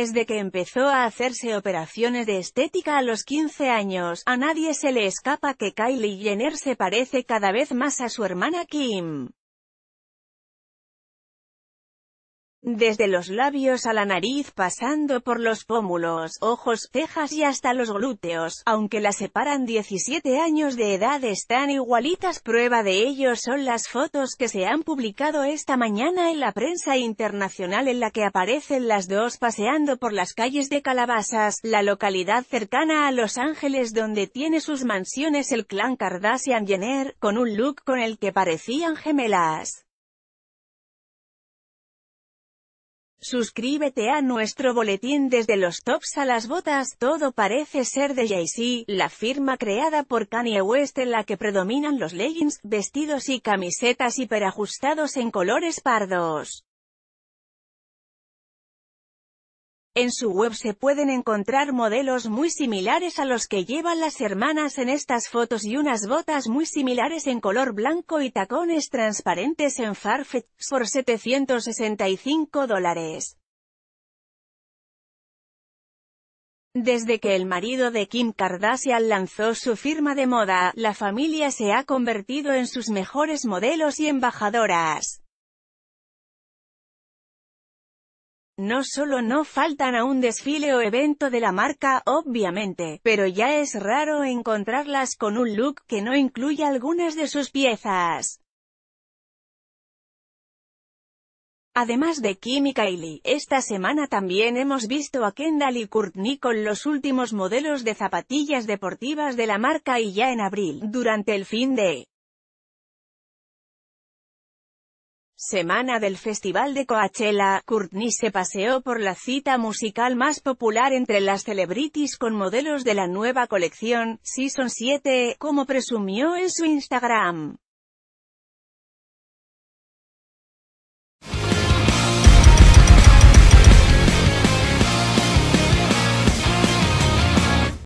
Desde que empezó a hacerse operaciones de estética a los 15 años, a nadie se le escapa que Kylie Jenner se parece cada vez más a su hermana Kim. desde los labios a la nariz pasando por los pómulos, ojos, cejas y hasta los glúteos, aunque las separan 17 años de edad están igualitas. Prueba de ello son las fotos que se han publicado esta mañana en la prensa internacional en la que aparecen las dos paseando por las calles de Calabasas, la localidad cercana a Los Ángeles donde tiene sus mansiones el clan Kardashian Jenner, con un look con el que parecían gemelas. Suscríbete a nuestro boletín desde los tops a las botas. Todo parece ser de jay la firma creada por Kanye West en la que predominan los leggings, vestidos y camisetas hiperajustados en colores pardos. En su web se pueden encontrar modelos muy similares a los que llevan las hermanas en estas fotos y unas botas muy similares en color blanco y tacones transparentes en Farfetch por 765 dólares. Desde que el marido de Kim Kardashian lanzó su firma de moda, la familia se ha convertido en sus mejores modelos y embajadoras. No solo no faltan a un desfile o evento de la marca, obviamente, pero ya es raro encontrarlas con un look que no incluya algunas de sus piezas. Además de Kim y Kylie, esta semana también hemos visto a Kendall y Courtney con los últimos modelos de zapatillas deportivas de la marca y ya en abril, durante el fin de Semana del Festival de Coachella, Courtney se paseó por la cita musical más popular entre las celebrities con modelos de la nueva colección, Season 7, como presumió en su Instagram.